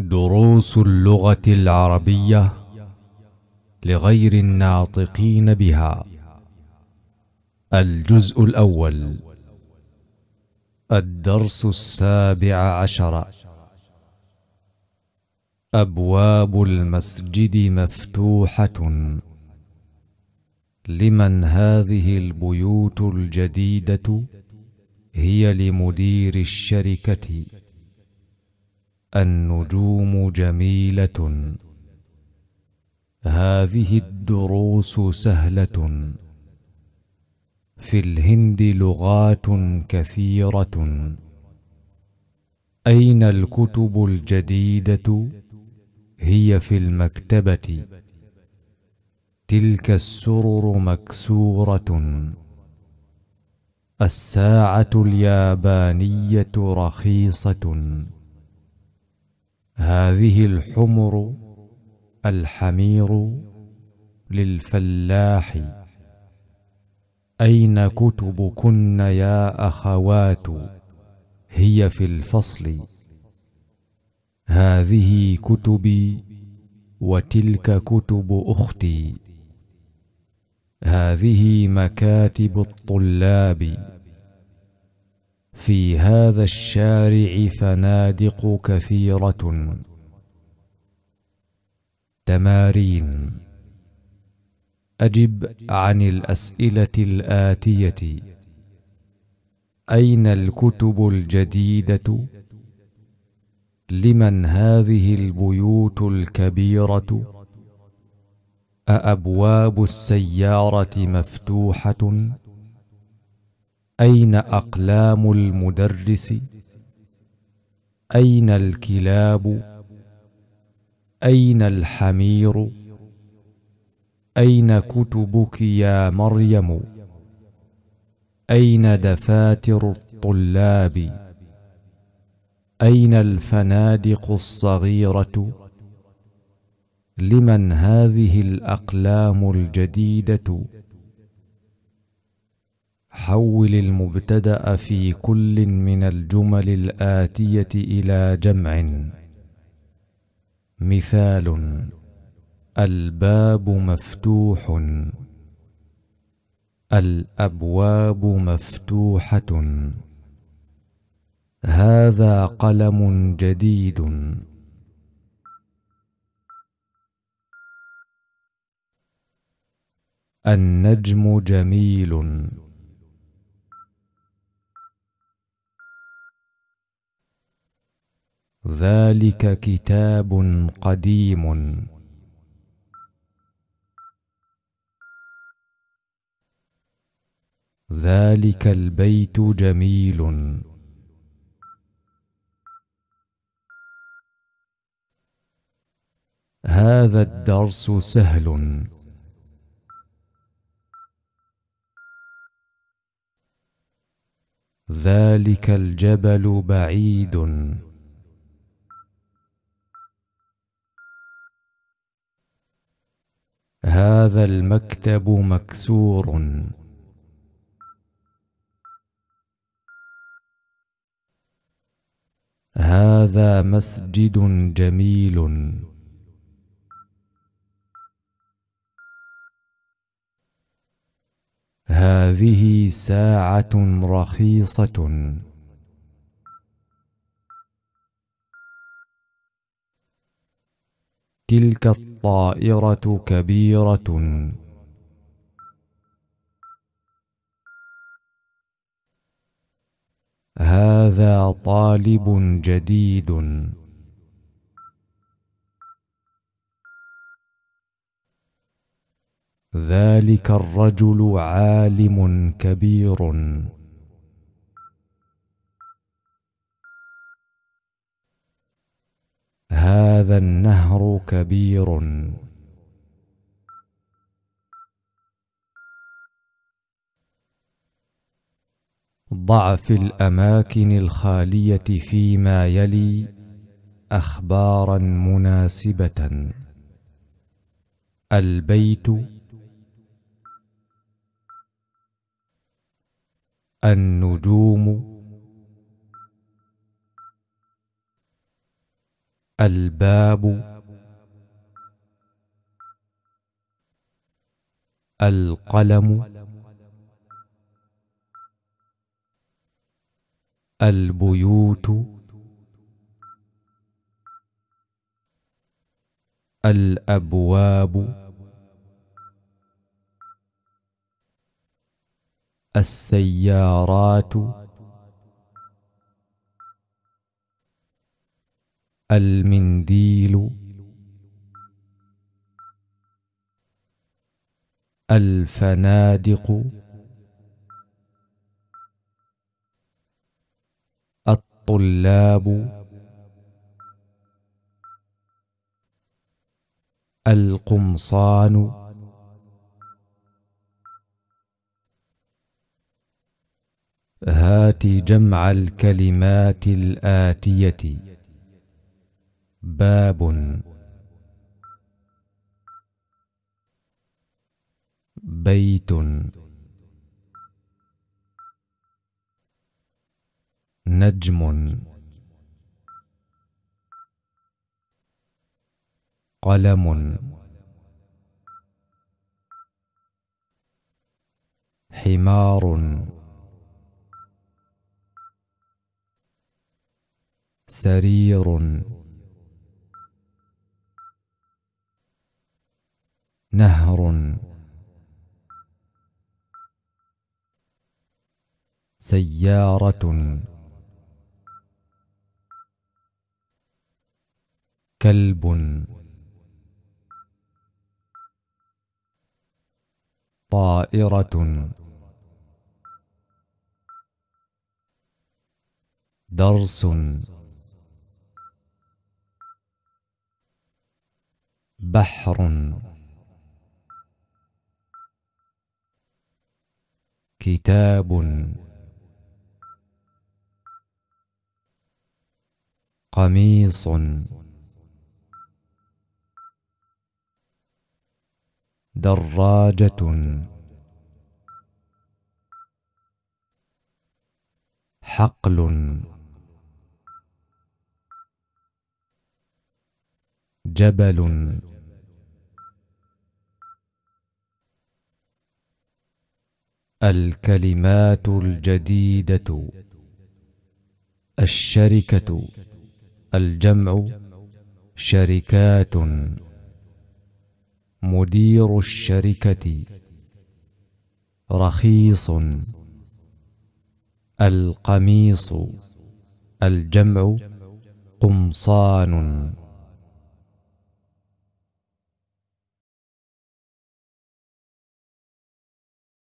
دروس اللغة العربية لغير الناطقين بها الجزء الأول الدرس السابع عشر أبواب المسجد مفتوحة لمن هذه البيوت الجديدة هي لمدير الشركة النجوم جميله هذه الدروس سهله في الهند لغات كثيره اين الكتب الجديده هي في المكتبه تلك السرر مكسوره الساعه اليابانيه رخيصه هذه الحمر الحمير للفلاح أين كتبكن يا أخوات هي في الفصل هذه كتبي وتلك كتب أختي هذه مكاتب الطلاب في هذا الشارع فنادق كثيرة تمارين أجب عن الأسئلة الآتية أين الكتب الجديدة؟ لمن هذه البيوت الكبيرة؟ أأبواب السيارة مفتوحة؟ اين اقلام المدرس اين الكلاب اين الحمير اين كتبك يا مريم اين دفاتر الطلاب اين الفنادق الصغيره لمن هذه الاقلام الجديده حول المبتدا في كل من الجمل الاتيه الى جمع مثال الباب مفتوح الابواب مفتوحه هذا قلم جديد النجم جميل ذلك كتاب قديم ذلك البيت جميل هذا الدرس سهل ذلك الجبل بعيد هذا المكتب مكسور هذا مسجد جميل هذه ساعه رخيصه تلك الطائرة كبيرة هذا طالب جديد ذلك الرجل عالم كبير هذا النهر كبير ضع في الاماكن الخاليه فيما يلي اخبارا مناسبه البيت النجوم الباب القلم البيوت الابواب السيارات المنديل الفنادق الطلاب القمصان هات جمع الكلمات الاتيه باب بيت نجم قلم حمار سرير نهر سياره كلب طائره درس بحر كتاب قميص دراجة حقل جبل الكلمات الجديدة الشركة الجمع شركات مدير الشركة رخيص القميص الجمع قمصان